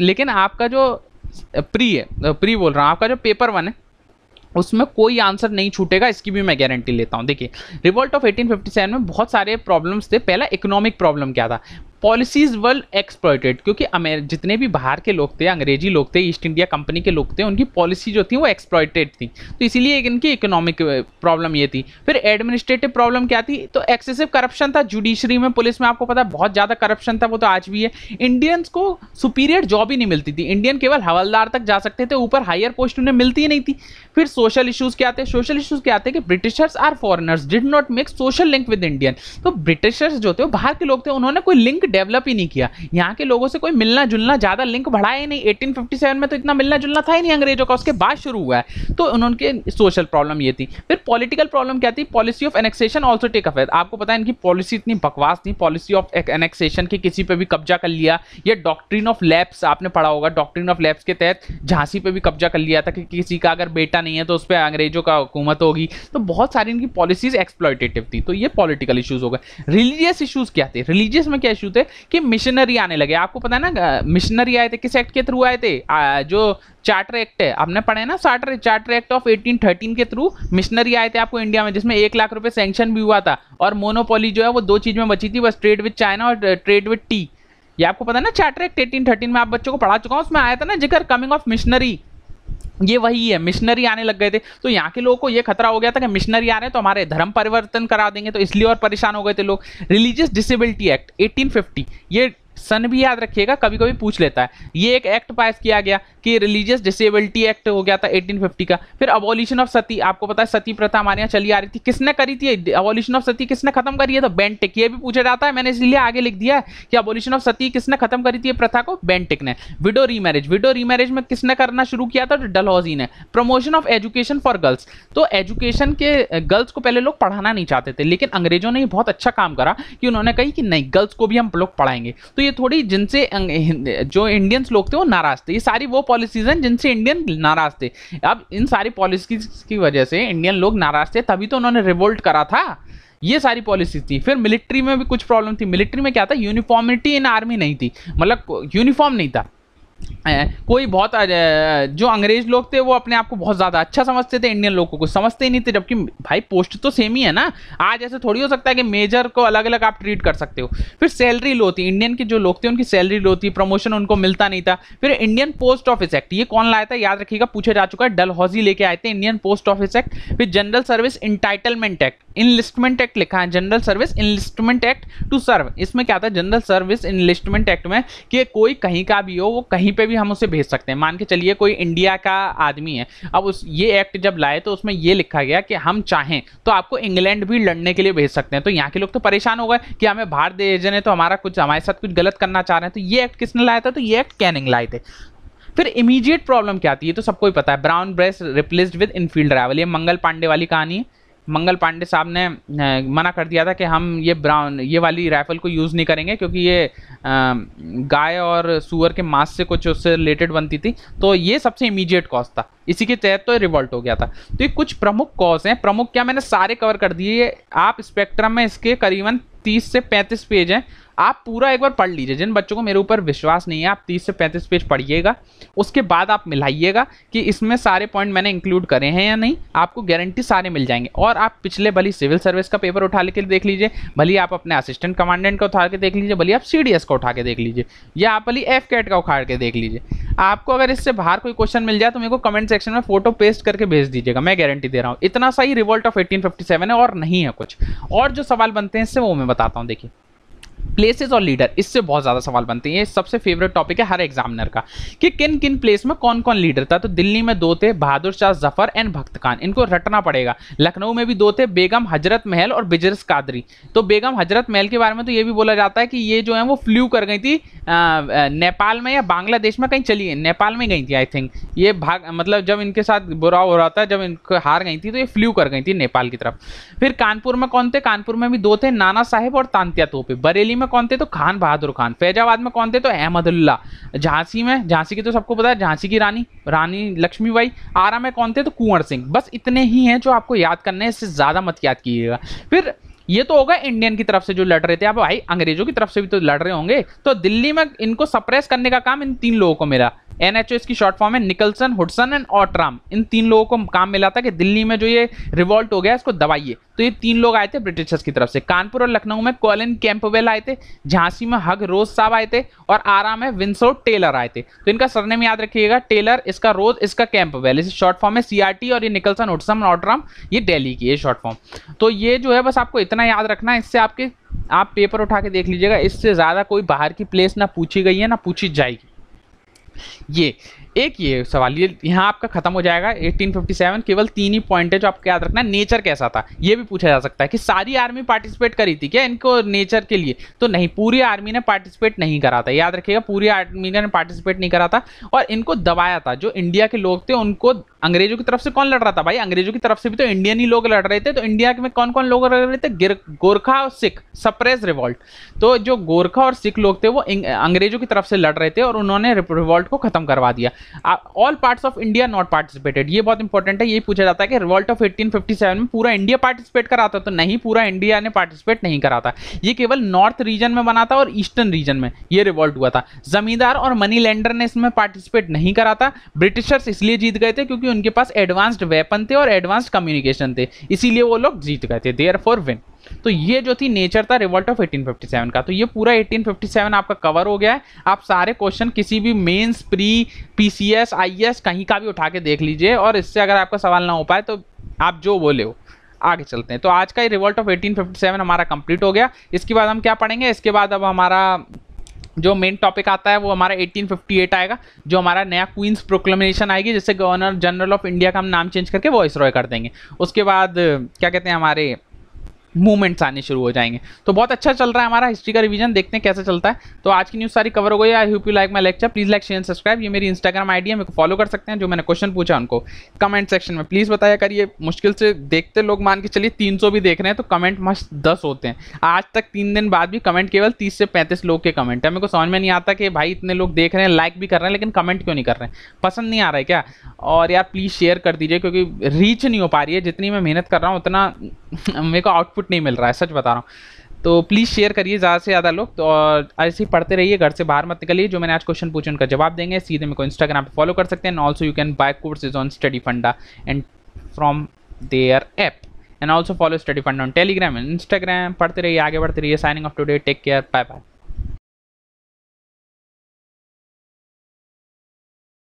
लेकिन आपका जो प्री है प्री बोल रहा हूँ आपका जो पेपर वन है उसमें कोई आंसर नहीं छूटेगा इसकी भी मैं गारंटी लेता हूँ देखिए रिवोल्ट ऑफ 1857 में बहुत सारे प्रॉब्लम्स थे पहला इकोनॉमिक प्रॉब्लम क्या था पॉलिसीज वल एक्सप्लॉयटेड क्योंकि जितने भी बाहर के लोग थे अंग्रेजी लोग थे ईस्ट इंडिया कंपनी के लोग थे उनकी पॉलिसी जो थी वो एक्सप्लॉयटेड थी तो इसीलिए इनकी इकोनॉमिक प्रॉब्लम ये थी फिर एडमिनिस्ट्रेटिव प्रॉब्लम क्या थी तो एक्सेसिव करप्शन था जुडिशरी में पुलिस में आपको पता है बहुत ज़्यादा करप्शन था वो तो आज भी है इंडियंस को सुपीरियर जॉब ही नहीं मिलती थी इंडियन केवल हवलदार तक जा सकते थे ऊपर हायर पोस्ट उन्हें मिलती ही नहीं थी फिर सोशल इशूज़ क्या थे सोशल इशूज़ क्या थे कि Britishers are foreigners did not make social link with Indian तो ब्रिटिशर्स जो थे वो बाहर के लोग थे उन्होंने कोई लिंक डेवलप ही नहीं किया यहाँ के लोगों से कोई मिलना जुलना ज़्यादा लिंक बढ़ाया ही नहीं 1857 में तो इतना मिलना जुलना था ही नहीं अंग्रेजों का उसके बाद शुरू हुआ है तो उनके सोशल प्रॉब्लम ये थी फिर पॉलिटिकल प्रॉब्लम क्या थी policy of annexation also take affair आपको पता है इनकी पॉलिसी इतनी बकवास थी पॉलिसी ऑफ एनेक्सेशन की किसी पर भी कब्जा कर लिया या डॉक्ट्रीन ऑफ लैब्स आपने पढ़ा होगा डॉक्ट्रीन ऑफ लैब्स के तहत झांसी पर भी कब्जा कर लिया था कि किसी का अगर बेटा नहीं है तो उस पर अंग्रेजों का हुकूमत होगी तो बहुत सारी इनकी पॉलिसीज एक्सप्लॉयटेटिव थी तो ये पॉलिटिकल इशूज हो गए रिलीजियस इशूज क्या थे रिलीजियस में क्या इशू सुनते कि मिशनरी आने लगे आपको पता है ना मिशनरी आए थे किस एक्ट के थ्रू आए थे आ, जो चार्टर एक्ट है आपने पढ़े ना चार्टर चार्टर एक्ट ऑफ 1813 के थ्रू मिशनरी आए थे आपको इंडिया में जिसमें एक लाख रुपए सेंक्शन भी हुआ था और मोनोपोली जो है वो दो चीज में बची थी बस ट्रेड विद चाइना और ट्रेड विद टी ये आपको पता है ना चार्टर एक्ट एटीन में आप बच्चों को पढ़ा चुका हूँ उसमें आया था ना जिक्र कमिंग ऑफ मिशनरी ये वही है मिशनरी आने लग गए थे तो यहाँ के लोगों को ये खतरा हो गया था कि मिशनरी आ रहे हैं तो हमारे धर्म परिवर्तन करा देंगे तो इसलिए और परेशान हो गए थे लोग रिलीजियस डिसेबिलिटी एक्ट 1850 ये सन भी याद रखिएगा कभी कभी पूछ लेता है ये एक एक्ट पास किया गया कि रिलीजियस डिसेबिलिटी एक्ट हो गया था 1850 का फिर अबोल्यूशन ऑफ सती आपको पता है सती प्रथा हमारे यहाँ चली आ रही थी किसने करी थी अबोल्यूशन ऑफ सती किसने खत्म करी है तो बेंटिक ये भी पूछा जाता है मैंने इसलिए आगे लिख दिया कि अबोल्यूशन ऑफ सती किसने खत्म करी थी प्रथा को बेंटिक ने विडो रीमैरिज विडो रीमैरिज में किसने करना शुरू किया था डलहौजी ने promotion of education for girls तो एजुकेशन के गर्ल्स को पहले लोग पढ़ाना नहीं चाहते थे लेकिन अंग्रेजों ने बहुत अच्छा काम करा कि उन्होंने कही कि नहीं गर्ल्स को भी हम लोग पढ़ाएंगे तो थोड़ी थोड़ी जिनसे अं, जो इंडियंस लोग थे वो नाराज थे ये सारी वो पॉलिसीज हैं जिनसे इंडियन नाराज थे अब इन सारी पॉलिसीज की वजह से इंडियन लोग नाराज थे तभी तो उन्होंने रिवोल्ट करा था ये सारी पॉलिसी थी फिर मिलिट्री में भी कुछ प्रॉब्लम थी मिलिट्री में क्या था यूनिफॉर्मिटी इन आर्मी नहीं थी मतलब यूनिफॉर्म नहीं था कोई बहुत जो अंग्रेज लोग थे वो अपने आप को बहुत ज़्यादा अच्छा समझते थे इंडियन लोगों को समझते ही नहीं थे जबकि भाई पोस्ट तो सेम ही है ना आज ऐसे थोड़ी हो सकता है कि मेजर को अलग अलग आप ट्रीट कर सकते हो फिर सैलरी लो थी इंडियन के जो लोग थे उनकी सैलरी लो थी प्रमोशन उनको मिलता नहीं था फिर इंडियन पोस्ट ऑफिस एक्ट ये कौन लाया था याद रखिएगा पूछा जा चुका है डलहौजी लेके आए थे इंडियन पोस्ट ऑफिस एक्ट फिर general service entitlement act enlistment act लिखा है general service enlistment act to serve इसमें क्या था जनरल सर्विस इनलिस्टमेंट एक्ट में कि कोई कहीं का भी हो वो कहीं पे भी हम उसे भेज सकते हैं मान के चलिए कोई इंडिया का आदमी है अब उस ये एक्ट जब लाए तो उसमें ये लिखा गया कि हम चाहें तो आपको इंग्लैंड भी लड़ने के लिए भेज सकते हैं तो यहाँ के लोग तो परेशान हो गए कि हमें भारत एजेंट है तो हमारा कुछ हमारे साथ कुछ गलत करना चाह रहे हैं तो ये एक्ट किसने लाया था तो ये एक्ट कैनिंग लाए थे फिर इमीडिएट प्रॉब्लम क्या आती है तो सबको ही पता है brown Bess replaced with Enfield राइवल ये मंगल पांडे वाली कहानी है मंगल पांडे साहब ने मना कर दिया था कि हम ये ब्राउन ये वाली राइफल को यूज़ नहीं करेंगे क्योंकि ये गाय और सुअर के मांस से कुछ उससे रिलेटेड बनती थी तो ये सबसे इमीडिएट कॉज था इसी के तहत तो रिवॉल्ट हो गया था तो ये कुछ प्रमुख कॉज हैं प्रमुख क्या मैंने सारे कवर कर दिए आप स्पेक्ट्रम में इसके करीबन तीस से पैंतीस पेज हैं आप पूरा एक बार पढ़ लीजिए जिन बच्चों को मेरे ऊपर विश्वास नहीं है आप तीस से पैंतीस पेज पढ़िएगा उसके बाद आप मिलाइएगा कि इसमें सारे पॉइंट मैंने इंक्लूड करे हैं या नहीं आपको गारंटी सारे मिल जाएंगे और आप पिछले भली सिविल सर्विस का पेपर उठा के देख लीजिए भली आप अपने असिस्टेंट कमांडेंट का उठा के देख लीजिए भली आप सी का उठा के देख लीजिए या आप भली एफ कैट का उठा के देख लीजिए आपको अगर इससे बाहर कोई क्वेश्चन मिल जाए तो मेरे को कमेंट सेक्शन में फोटो पेस्ट करके भेज दीजिएगा मैं गारंटी दे रहा हूँ इतना सही रिवोल्ट ऑफ एटीन है और नहीं है कुछ और जो सवाल बनते हैं इससे वो मैं बताता हूँ देखिए प्लेसेस और लीडर इससे बहुत ज़्यादा सवाल बनते हैं ये सबसे फेवरेट टॉपिक है हर एग्जामिनर का कि किन किन प्लेस में कौन कौन लीडर था तो दिल्ली में दो थे बहादुर शाह जफर एंड भक्त खान इनको रटना पड़ेगा लखनऊ में भी दो थे बेगम हजरत महल और बिजरस कादरी तो बेगम हजरत महल के बारे में तो ये भी बोला जाता है कि ये जो है वो फ्लू कर गई थी नेपाल में या बांग्लादेश में कहीं चली नेपाल में गई थी आई थिंक ये भाग मतलब जब इनके साथ बुरा हो रहा था जब इनको हार गई थी तो ये फ्लू कर गई थी नेपाल की तरफ फिर कानपुर में कौन थे कानपुर में भी दो थे नाना साहेब और तांत्या तोपे बरेली दिल्ली में कौन थे तो खान बहादुर खान फैजाबाद में कौन थे तो अहमदुल्ला झांसी में झांसी की तो सबको पता है झांसी की रानी रानी लक्ष्मीबाई आरा में कौन थे तो कुंवर सिंह बस इतने ही हैं जो आपको याद करने हैं इससे ज़्यादा मत याद कीजिएगा फिर ये तो होगा इंडियन की तरफ से जो लड़ रहे थे आप भाई अंग्रेजों की तरफ से भी तो लड़ रहे होंगे तो दिल्ली में इनको सप्रेस करने का काम इन तीन लोगों को मिला एनएचएस की शॉर्ट फॉर्म है निकलसन हुडसन एंड ऑट्राम इन तीन लोगों को काम मिला था कि दिल्ली में जो ये रिवॉल्ट हो गया इसको दबाइए तो ये तीन लोग आए थे ब्रिटिशर्स की तरफ से कानपुर और लखनऊ में कॉलिन कैंपवेल आए थे झांसी में हग रोज साहब आए थे और आरा में विंसो टेलर आए थे तो इनका सरनेम याद रखिएगा टेलर इसका रोज इसका कैंपवेल इस शॉर्ट फॉर्म है सीआरटी और ये निकलसन हुडसन ऑट्राम ये डेली की है शॉर्ट फॉर्म तो ये जो है बस आपको इतना याद रखना है इससे आपके आप पेपर उठा के देख लीजिएगा इससे ज़्यादा कोई बाहर की प्लेस ना पूछी गई है ना पूछी जाएगी Yeah. एक ये सवाल ये यहाँ आपका खत्म हो जाएगा 1857 केवल तीन ही पॉइंट है जो आपको याद रखना है नेचर कैसा था ये भी पूछा जा सकता है कि सारी आर्मी पार्टिसिपेट करी थी क्या इनको नेचर के लिए तो नहीं पूरी आर्मी ने पार्टिसिपेट नहीं करा था याद रखिएगा पूरी आर्मी ने पार्टिसिपेट नहीं करा था और इनको दबाया था जो इंडिया के लोग थे उनको अंग्रेजों की तरफ से कौन लड़ रहा था भाई अंग्रेजों की तरफ से भी तो इंडियन ही लोग लड़ रहे थे तो इंडिया में कौन कौन लोग लड़ रहे थे गोरखा और सिख सप्रेस रिवॉल्ट तो जो गोरखा और सिख लोग थे वो अंग्रेजों की तरफ से लड़ रहे थे और उन्होंने रिवॉल्ट को खत्म करवा दिया all parts of India not participated ये बहुत इंपॉर्टेंट है ये पूछा जाता है कि रिवॉल्ट ऑफ 1857 में पूरा इंडिया पार्टिसिपेट करा था तो नहीं पूरा इंडिया ने पार्टिसिपेट नहीं करा था ये केवल नॉर्थ रीजन में बना था और ईस्टर्न रीजन में ये रिवॉल्ट हुआ था जमींदार और मनी लैंडर ने इसमें पार्टिसिपेट नहीं करा था ब्रिटिशर्स इसलिए जीत गए थे क्योंकि उनके पास एडवांस्ड वेपन थे और एडवांस्ड कम्युनिकेशन थे इसीलिए वो लोग जीत गए थे देयर फॉर विन तो ये जो थी नेचर था रिवॉल्ट ऑफ 1857 का तो ये पूरा 1857 आपका कवर हो गया है आप सारे क्वेश्चन किसी भी मेंस प्री पीसीएस आईएएस कहीं का भी उठा के देख लीजिए और इससे अगर आपका सवाल ना हो पाए तो आप जो बोले हो आगे चलते हैं तो आज का ही रिवॉल्ट ऑफ 1857 हमारा कंप्लीट हो गया इसके बाद हम क्या पढ़ेंगे इसके बाद अब हमारा जो मेन टॉपिक आता है वो हमारा 1858 आएगा जो हमारा नया क्वींस प्रोक्लेमेशन आएगी जिससे गवर्नर जनरल ऑफ इंडिया का हम नाम चेंज करके वॉइस रॉय कर देंगे उसके बाद क्या कहते हैं हमारे मूवमेंट्स आने शुरू हो जाएंगे तो बहुत अच्छा चल रहा है हमारा हिस्ट्री का रिवीजन देखते हैं कैसे चलता है तो आज की न्यूज़ सारी कवर हो गई I hope you like my lecture please like share subscribe ये मेरी इंस्टाग्राम आईडी है मेरे को फॉलो कर सकते हैं जो मैंने क्वेश्चन पूछा उनको कमेंट सेक्शन में प्लीज़ बताया करिए मुश्किल से देखते लोग मान के चलिए तीन भी देख रहे हैं तो कमेंट मस्त दस होते हैं आज तक तीन दिन बाद भी कमेंट केवल तीस से पैंतीस लोग के कमेंट है मेरे को समझ में नहीं आता कि भाई इतने लोग देख रहे हैं लाइक भी कर रहे हैं लेकिन कमेंट क्यों नहीं कर रहे हैं पसंद नहीं आ रहा है क्या और यार प्लीज़ शेयर कर दीजिए क्योंकि रीच नहीं हो पा रही है जितनी मैं मेहनत कर रहा हूँ उतना मेरे को आउटपुट इनपुट नहीं मिल रहा है सच बता रहा हूँ तो प्लीज़ शेयर करिए ज़्यादा से ज़्यादा लोग तो और ऐसे ही पढ़ते रहिए घर से बाहर मत निकलिए जो मैंने आज क्वेश्चन पूछे उनका जवाब देंगे सीधे मेरे को इंस्टाग्राम पे फॉलो कर सकते हैं also you can buy courses on Study Funda and from their app and also follow Study Fund on Telegram and Instagram पढ़ते रहिए आगे बढ़ते रहिए signing off today take care bye bye